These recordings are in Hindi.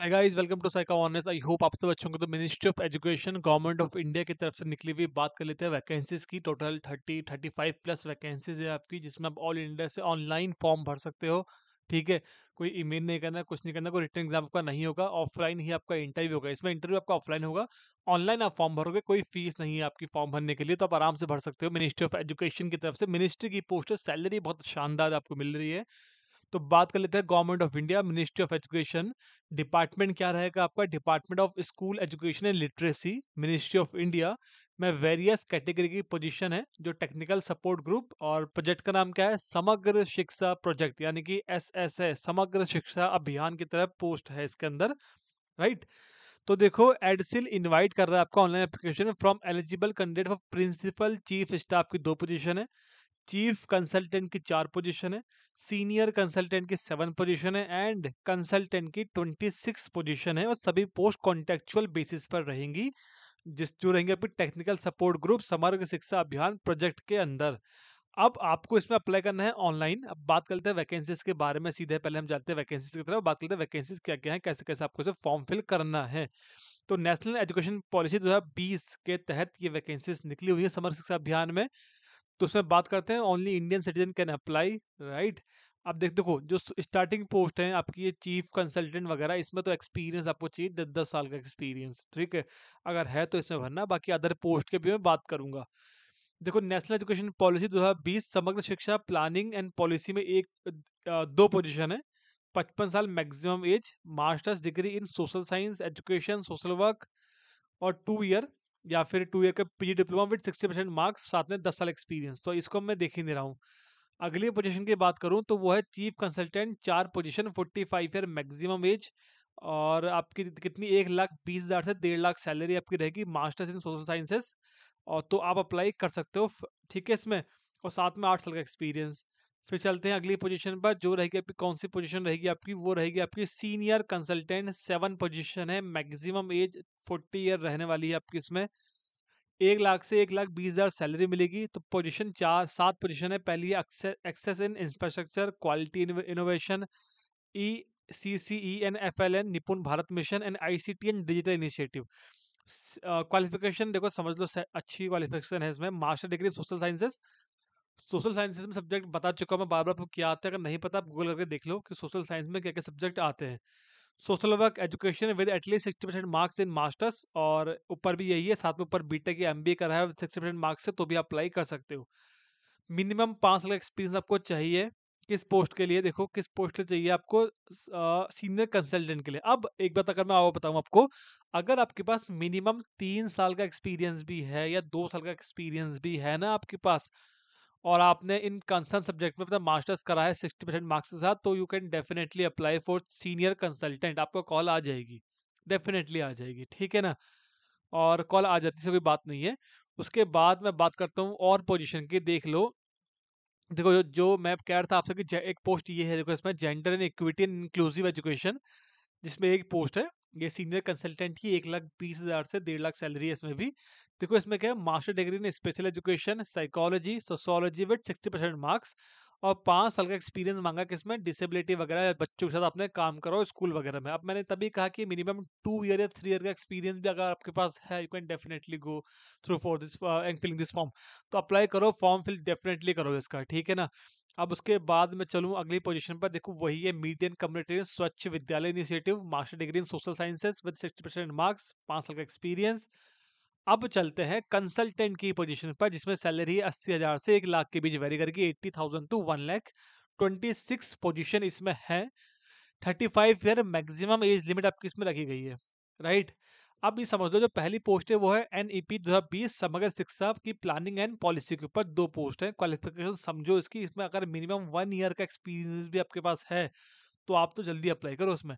हाय गाइस वेलकम टू साइका ऑनर्स आई होप आप सब अच्छों को तो ministry of education government of India की तरफ से निकली हुई बात कर लेते हैं वैकेंसीज की total thirty thirty five plus vacancies है आपकी जिसमें आप ऑल इंडिया से ऑनलाइन फॉर्म भर सकते हो ठीक है कोई ईमेल नहीं करना कुछ नहीं करना कोई रिटर्न एग्जाम आपका नहीं होगा ऑफलाइन ही आपका इंटरव्यू होगा इसमें इंटरव्यू आपका ऑफलाइन होगा ऑनलाइन आप फॉर्म भरोगे कोई फीस नहीं है आपकी फॉर्म भरने के लिए तो आप आराम से भर सकते हो मिनिस्ट्री ऑफ एजुकेशन की तरफ से मिनिस्ट्री की पोस्ट सैलरी बहुत शानदार आपको मिल रही है तो बात कर लेते हैं government of India ministry of education department क्या रहेगा आपका department of school education and literacy ministry of India में वेरियस कैटेगरी की पोजीशन है जो टेक्निकल सपोर्ट ग्रुप और प्रोजेक्ट का नाम क्या है समग्र शिक्षा प्रोजेक्ट यानी कि एस एस ए समग्र शिक्षा अभियान की तरफ पोस्ट है इसके अंदर राइट तो देखो एडसिल इनवाइट कर रहा है आपका online application from eligible candidate for principal chief staff की दो पोजीशन है चीफ कंसल्टेंट की चार पोजीशन है सीनियर कंसल्टेंट की सेवन पोजीशन है एंड कंसल्टेंट की ट्वेंटी सिक्स पोजिशन है और सभी पोस्ट कॉन्टेक्चुअल बेसिस पर रहेंगी जिस जो रहेंगे अभी टेक्निकल सपोर्ट ग्रुप समर्ग शिक्षा अभियान प्रोजेक्ट के अंदर अब आपको इसमें अप्लाई करना है ऑनलाइन अब बात करते हैं वैकेंसीज के बारे में सीधे पहले हम जाते हैं वैकेंसीज की तरफ बात करते हैं वैकेंसीज क्या क्या है कैसे कैसे आपको इसे फॉर्म फिल करना है तो नेशनल एजुकेशन पॉलिसी दो हजार बीस के तहत ये वैकेंसीज निकली हुई है समर शिक्षा अभियान में तो उसमें बात करते हैं only Indian citizen can apply right आप देख देखो जो स्टार्टिंग पोस्ट है आपकी ये चीफ कंसल्टेंट वगैरह इसमें तो एक्सपीरियंस आपको चाहिए दस दस साल का एक्सपीरियंस ठीक है अगर है तो इसमें भरना बाकी अदर पोस्ट के भी मैं बात करूंगा देखो नेशनल एजुकेशन पॉलिसी दो समग्र शिक्षा प्लानिंग एंड पॉलिसी में एक दो पोजिशन है पचपन साल maximum age masters degree in social science education social work और टू ईयर या फिर टू ईयर का P diploma with sixty percent marks साथ में दस साल एक्सपीरियंस तो इसको मैं देख ही नहीं रहा हूँ अगली पोजीशन की बात करूँ तो वो है चीफ कंसल्टेंट चार position forty five year maximum age और आपकी कितनी एक लाख बीस हज़ार से डेढ़ लाख सैलरी आपकी रहेगी मास्टर्स इन सोशल साइंसेस और तो आप अप्लाई कर सकते हो ठीक है इसमें और साथ में आठ साल का एक्सपीरियंस फिर चलते हैं अगली पोजीशन पर जो रहेगी आपकी कौन सी पोजीशन रहेगी आपकी वो रहेगी आपकी सीनियर कंसल्टेंट सेवन पोजीशन है मैक्सिमम एज फोर्टी ईयर रहने वाली है आपकी इसमें एक लाख से एक लाख बीस हज़ार सैलरी मिलेगी तो पोजीशन चार सात पोजीशन है पहली access in infrastructure quality innovation E C C E and F L N Nipun Bharat mission and I C T and digital initiative qualification देखो समझ लो अच्छी क्वालिफिकेशन है इसमें master degree social sciences social sciences में सब्जेक्ट बता चुका हूँ मैं बार बार आपको क्या आते हैं अगर नहीं पता आप गूगल करके देख लो कि सोशल साइंस में क्या क्या सब्जेक्ट आते हैं social work education with at least sixty percent marks in masters और ऊपर भी यही है साथ में ऊपर बी एम बी ए कर रहा है सिक्सटी परसेंट मार्क्स से तो भी अप्लाई कर सकते हो मिनिमम पाँच साल का एक्सपीरियंस आपको चाहिए किस पोस्ट के लिए देखो किस पोस्ट के लिए चाहिए आपको सीनियर कंसल्टेंट के लिए अब एक बात अगर मैं आओ बताऊँ आपको अगर आपके पास मिनिमम तीन साल का एक्सपीरियंस भी है या दो साल का एक्सपीरियंस भी है ना आपके पास और आपने इन कंसर्न सब्जेक्ट में मतलब मास्टर्स करा है सिक्सटी परसेंट मार्क्स के साथ तो you can definitely apply for senior consultant आपको कॉल आ जाएगी डेफिनेटली आ जाएगी ठीक है ना और कॉल आ जाती से कोई बात नहीं है उसके बाद मैं बात करता हूँ और पोजिशन की देख लो देखो जो, जो मैं कह रहा था आपसे कि एक पोस्ट ये है देखो इसमें gender and equity and inclusive education जिसमें एक पोस्ट है ये सीनियर कंसल्टेंट की एक लाख बीस हज़ार से डेढ़ लाख सैलरी है इसमें भी देखो इसमें क्या है master degree in special education psychology sociology with sixty percent marks और पाँच साल का एक्सपीरियंस मांगा किसमें डिसेबिलिटी वगैरह बच्चों के साथ अपने काम करो स्कूल वगैरह में अब मैंने तभी कहा कि मिनिमम टू ईयर या थ्री ईयर का एक्सपीरियंस भी अगर आपके पास है you can definitely go through for this and filling this form तो अप्लाई करो फॉर्म फिल डेफिनेटली करो इसका ठीक है ना अब उसके बाद मैं चलूँ अगली पोजीशन पर देखो वही है median community Swachh Vidyalaya initiative master degree in social sciences with sixty percent marks पाँच साल का एक्सपीरियंस अब चलते हैं कंसल्टेंट की पोजीशन पर जिसमें सैलरी अस्सी हजार से एक लाख के बीच वेरी करके eighty thousand to one lakh twenty six position इसमें है thirty five year maximum age limit आपकी इसमें रखी गई है राइट अब ये समझ लो जो पहली पोस्ट है वो है एन ई पी दो हज़ार बीस समग्र शिक्षा की प्लानिंग एंड पॉलिसी के ऊपर दो पोस्ट है क्वालिफिकेशन समझो इसकी इसमें अगर मिनिमम वन ईयर का एक्सपीरियंस भी आपके पास है तो आप तो जल्दी अप्लाई करो उसमें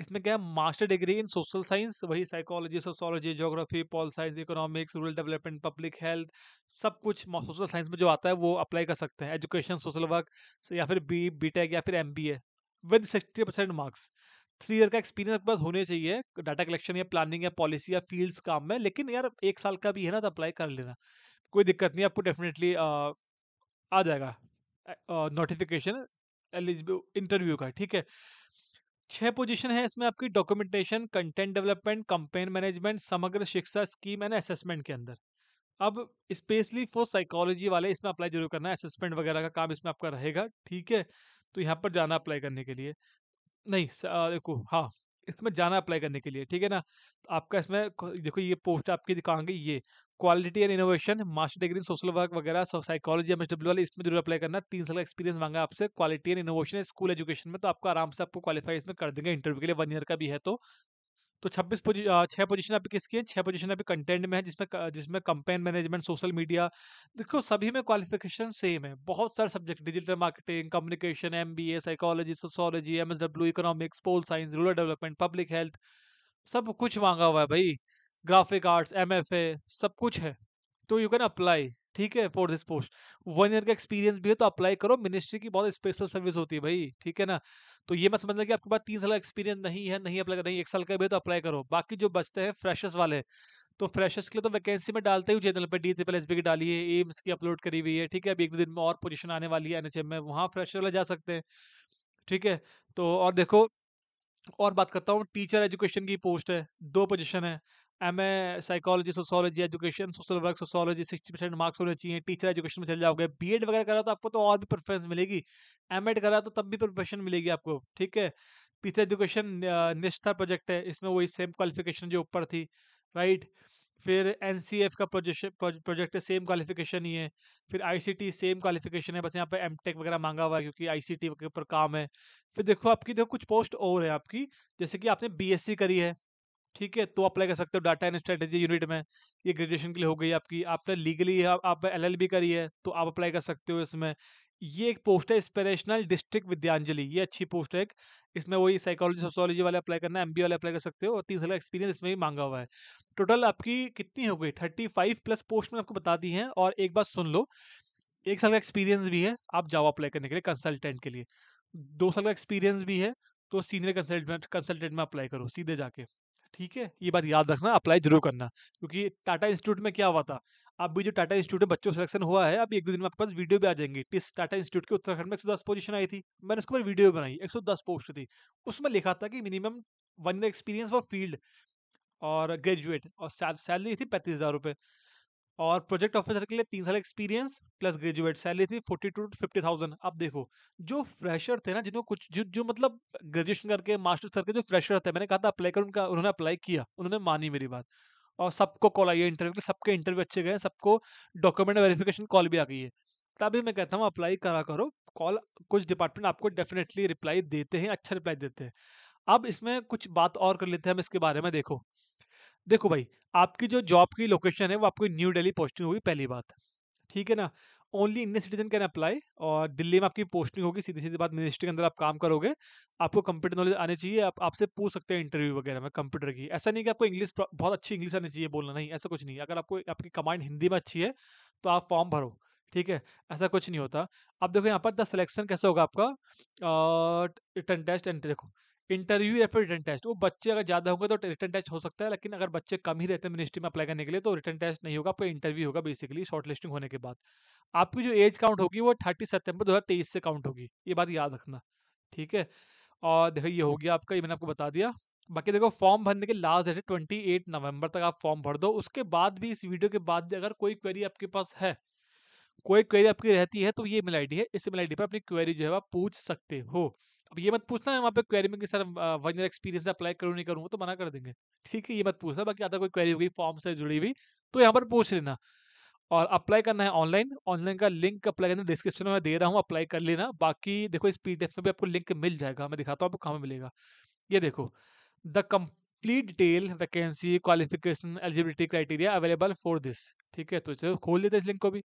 इसमें क्या है master degree in social science वही psychology sociology geography pol science economics rural development public health सब कुछ सोशल साइंस में जो आता है वो अप्लाई कर सकते हैं एजुकेशन सोशल वर्क या फिर बी बी टेक या फिर M B A with sixty percent marks three year का एक्सपीरियंस आपके पास होने चाहिए डाटा कलेक्शन या प्लानिंग या पॉलिसी या फील्ड्स काम में लेकिन यार एक साल का भी है ना तो अप्लाई कर लेना कोई दिक्कत नहीं आपको डेफिनेटली आ जाएगा नोटिफिकेशन एलिजिबल इंटरव्यू का ठीक है छह पोजीशन है इसमें आपकी documentation content development campaign management Samagra Shiksha scheme and assessment के अंदर अब स्पेशली फॉर साइकोलॉजी वाले इसमें अप्लाई जरूर करना है असेसमेंट वगैरह का काम इसमें आपका रहेगा ठीक है तो यहाँ पर जाना अप्लाई करने के लिए नहीं देखो हाँ इसमें जाना अप्लाई करने के लिए ठीक है ना तो आपका इसमें देखो ये पोस्ट आपकी दिखाएंगे ये quality and innovation master degree social work वगैरह साइकोलॉजी एम एस डब्ल्यू वाले इसमें जरूर अप्लाई करना तीन साल का एक्सपीरियंस मांगा आपसे quality and innovation school education में तो आपको आराम से आपको क्वालिफाई इसमें कर देंगे इंटरव्यू के लिए वन ईयर का भी है तो तो छब्बीस छह पोजीशन आपकी किसकी है छह पोजीशन आपकी कंटेंट में है जिसमें जिसमें कंपेन मैनेजमेंट सोशल मीडिया देखो सभी में क्वालिफिकेशन सेम है बहुत सारे subject digital marketing communication M B A psychology sociology M S W economics pol science rural development public health सब कुछ मांगा हुआ है भाई ग्राफिक आर्ट्स एम सब कुछ है तो यू कैन अप्लाई ठीक है for this post one year का एक्सपीरियंस भी है तो अप्लाई करो मिनिस्ट्री की बहुत स्पेशल सर्विस होती है भाई ठीक है ना तो ये मत समझना कि आपके पास तीन साल का एक्सपीरियंस नहीं है नहीं अप्लाई नहीं एक साल का भी है तो अप्लाई करो बाकी जो बचते हैं फ्रेशर्स वाले तो फ्रेशर्स के लिए तो वैकेंसी में डालते ही चैनल पर डी पहले एस की डाली है एम्स की अपलोड करी हुई है ठीक है अभी एक दो दिन में और पोजिशन आने वाली है एम में वहाँ फ्रेशर वाले जा सकते हैं ठीक है तो और देखो और बात करता हूँ टीचर एजुकेशन की पोस्ट है दो पोजिशन है M A psychology sociology education social work sociology sixty percent marks होने चाहिए टीचर एजुकेशन में चल जाओगे बी एड वगैरह करा तो आपको तो और भी प्रेफरेंस मिलेगी एम एड करा तो तब भी प्रोफेशन मिलेगी आपको ठीक है टीचर एजुकेशन निष्ठा प्रोजेक्ट है इसमें वही सेम क्वालिफिकेशन जो ऊपर थी राइट फिर एन सी एफ का प्रोजेक्ट है सेम क्वालिफिकेशन ही है फिर I C T same qualification है बस यहाँ पर एम टेक वगैरह मांगा हुआ है क्योंकि आई सी टी के ऊपर काम है फिर देखो आपकी देखो कुछ पोस्ट और है आपकी जैसे कि आपने बी एस सी करी है ठीक है तो अप्लाई कर सकते हो डाटा एंड स्ट्रेटेजी यूनिट में ये ग्रेजुएशन के लिए हो गई आपकी आपने लीगली आप एल एल बी करी है तो आप अप्लाई कर सकते हो इसमें ये एक पोस्ट है इंस्पिरेशनल डिस्ट्रिक्ट विद्यांजलि ये अच्छी पोस्ट है इसमें वही साइकोलॉजी सोशोलॉजी वाले अप्लाई करना है एमबीए वाले अप्लाई कर सकते हो और तीन साल का एक्सपीरियंस इसमें भी मांगा हुआ है टोटल आपकी कितनी हो गई थर्टी फाइव प्लस पोस्ट में आपको बता दी है और एक बात सुन लो एक साल का एक्सपीरियंस भी है आप जाओ अप्लाई करने के लिए कंसल्टेंट के लिए दो साल का एक्सपीरियंस भी है तो सीनियर कंसल्टेंट कंसल्टेंट में अप्लाई करो सीधे जाके ठीक है ये बात याद रखना अप्लाई जरूर करना क्योंकि टाटा इंस्टीट्यूट में क्या हुआ था अब भी जो टाटा इंस्टीट्यूट में बच्चों का सिलेक्शन हुआ है अब एक दो दिन में आपके पास वीडियो भी आ जाएंगे टिस टाटा इंस्टीट्यूट के उत्तराखंड में एक सौ दस पोजिशन आई थी मैंने उसके ऊपर वीडियो बनाई एक सौ दस पोस्ट थी उसमें लिखा था कि minimum one year experience for field और ग्रेजुएट और सैलरी थी पैंतीस हज़ार रुपये और प्रोजेक्ट ऑफिसर के लिए तीन साल एक्सपीरियंस प्लस ग्रेजुएट सैलरी थी forty two to fifty thousand अब देखो जो फ्रेशर थे ना जिनको कुछ जो, जो मतलब ग्रेजुएशन करके मास्टर्स करके जो फ्रेशर थे मैंने कहा था अप्लाई कर उनका उन्होंने अप्लाई किया उन्होंने मानी मेरी बात और सबको कॉल आई है इंटरव्यू के सबके इंटरव्यू अच्छे गए सबको डॉक्यूमेंट वेरिफिकेशन कॉल भी आ गई है तभी मैं कहता हूँ अप्लाई करा करो कॉल कुछ डिपार्टमेंट आपको डेफिनेटली रिप्लाई देते हैं अच्छा रिप्लाई देते हैं अब इसमें कुछ बात और कर लेते हैं हम इसके बारे में देखो देखो भाई आपकी जो जॉब की लोकेशन है वो आपको न्यू दिल्ली पोस्टिंग होगी पहली बात ठीक है ना only Indian citizen can apply और दिल्ली में आपकी पोस्टिंग होगी सीधी सीधी बात मिनिस्ट्री के अंदर आप काम करोगे आपको कंप्यूटर नॉलेज आनी चाहिए आप आपसे पूछ सकते हैं इंटरव्यू वगैरह में कंप्यूटर की ऐसा नहीं कि आपको इंग्लिश बहुत अच्छी इंग्लिश आनी चाहिए बोलना नहीं ऐसा कुछ नहीं अगर आपको आपकी कमांड हिंदी में अच्छी है तो आप फॉर्म भरो ठीक है ऐसा कुछ नहीं होता अब देखो यहाँ पर द सिलेक्शन कैसा होगा आपका रिटर्न टेस्ट एंड देखो इंटरव्यू या फिर रिटर्न टेस्ट वो बच्चे अगर ज्यादा होंगे तो रिटर्न टेस्ट हो सकता है लेकिन अगर बच्चे कम ही रहते हैं मिनिस्ट्री में अप्लाई करने के लिए तो रिटर्न टेस्ट नहीं होगा आपका इंटरव्यू होगा बेसिकली शॉर्ट लिस्टिंग होने के बाद आपकी जो एज काउंट होगी वो थर्टी सितंबर दो से काउंट होगी ये बात याद रखना ठीक है और देखो ये हो गया आपका ये मैंने आपको बता दिया बाकी देखो फॉर्म भरने के लास्ट डेट है ट्वेंटी एट नवंबर तक आप फॉर्म भर दो उसके बाद भी इस वीडियो के बाद भी अगर कोई क्वेरी आपके पास है कोई क्वेरी आपकी रहती है तो ये मेल आई है इस मेल आई पर अपनी क्वेरी जो है आप पूछ सकते हो अब ये मत पूछना है वहाँ पे क्वेरी में कि sir one year experience apply करूँ नहीं करूँ तो मना कर देंगे ठीक है ये मत पूछना बाकी अगर कोई क्वेरी होगी फॉर्म से जुड़ी हुई तो यहाँ पर पूछ लेना और अप्लाई करना है ऑनलाइन ऑनलाइन का लिंक अप्लाई करना डिस्क्रिप्शन में मैं दे रहा हूँ अप्लाई कर लेना बाकी देखो इस पी में भी आपको लिंक मिल जाएगा मैं दिखाता हूँ आपको कहाँ मिलेगा ये देखो the complete detail vacancy qualification eligibility criteria available for this ठीक है तो चलो खोल लेते इस लिंक को भी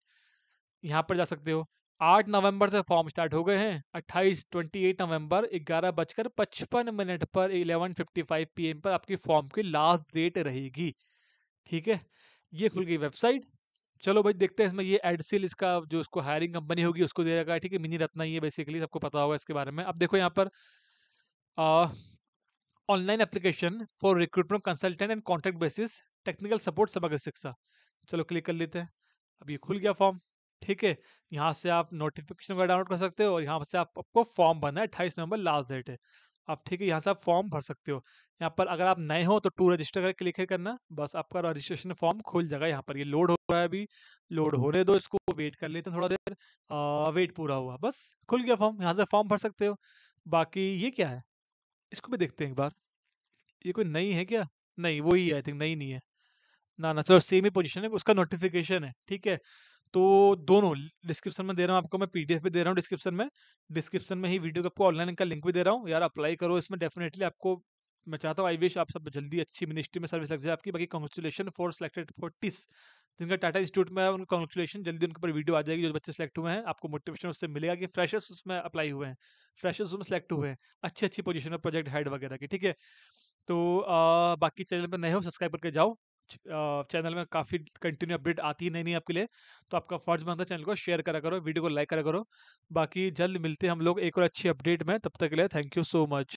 यहाँ पर जा सकते हो आठ नवंबर से फॉर्म स्टार्ट हो गए हैं अट्ठाईस ट्वेंटी एट नवंबर ग्यारह बजकर पचपन मिनट पर इलेवन फिफ्टी फाइव पी पर आपकी फॉर्म की लास्ट डेट रहेगी ठीक है ये खुल गई वेबसाइट चलो भाई देखते हैं इसमें ये एडसिल इसका जो उसको हायरिंग कंपनी होगी उसको दे रखा है ठीक है मिनी रत्ना है बेसिकली सबको पता होगा इसके बारे में अब देखो यहाँ पर online application for recruitment consultant and contract basis technical support सबक शिक्षा चलो क्लिक कर लेते हैं अब ये खुल गया फॉर्म ठीक है यहाँ से आप नोटिफिकेशन वगैरह डाउनलोड कर सकते हो और यहाँ से आप आपको फॉर्म भरना है अट्ठाईस नवंबर लास्ट डेट है आप ठीक है यहाँ से आप फॉर्म भर सकते हो यहाँ पर अगर आप नए हो तो टू रजिस्टर करके क्लिक करना बस आपका रजिस्ट्रेशन फॉर्म खुल जाएगा यहाँ पर ये यह लोड हो रहा है अभी लोड होने दो इसको वेट कर लेते हैं थोड़ा देर आ, वेट पूरा हुआ बस खुल गया फॉर्म यहाँ से फॉर्म भर सकते हो बाकी ये क्या है इसको भी देखते हैं एक बार ये कोई नई है क्या नहीं वही आई थिंक नई नहीं है ना ना चलो सेम ही पोजिशन है उसका नोटिफिकेशन है ठीक है तो दोनों डिस्क्रिप्शन में दे रहा हूँ आपको मैं पीडीएफ भी दे रहा हूँ डिस्क्रिप्शन में डिस्क्रिप्शन में ही वीडियो का आपको ऑनलाइन का लिंक भी दे रहा हूँ यार अप्लाई करो इसमें डेफिनेटली आपको मैं चाहता हूँ आई विश आप सब जल्दी अच्छी मिनिस्ट्री में सर्विस लग जाए आपकी बाकी congratulation for selected for TISS जिनका टाटा इंस्टीट्यूट में है उनको कॉन्ग्रेचुलेशन जल्दी उनके ऊपर वीडियो आ जाएगी जो बच्चे सेलेक्ट हुए हैं आपको मोटिवेशन उससे मिलेगा कि फ्रेशर्स उसमें अप्लाई हुए हैं फ्रेशर्स उसमें सेलेक्ट हुए हैं अच्छी अच्छी पोजिशन में प्रोजेक्ट हेड वगैरह की ठीक है तो आ, बाकी चैनल पर नए हो सब्सक्राइब करके जाओ चैनल में काफ़ी कंटिन्यू अपडेट आती ही नहीं, नहीं आपके लिए तो आपका फर्ज बनता है चैनल को शेयर करा करो वीडियो को लाइक करा करो बाकी जल्द मिलते हैं हम लोग एक और अच्छी अपडेट में तब तक के लिए थैंक यू सो मच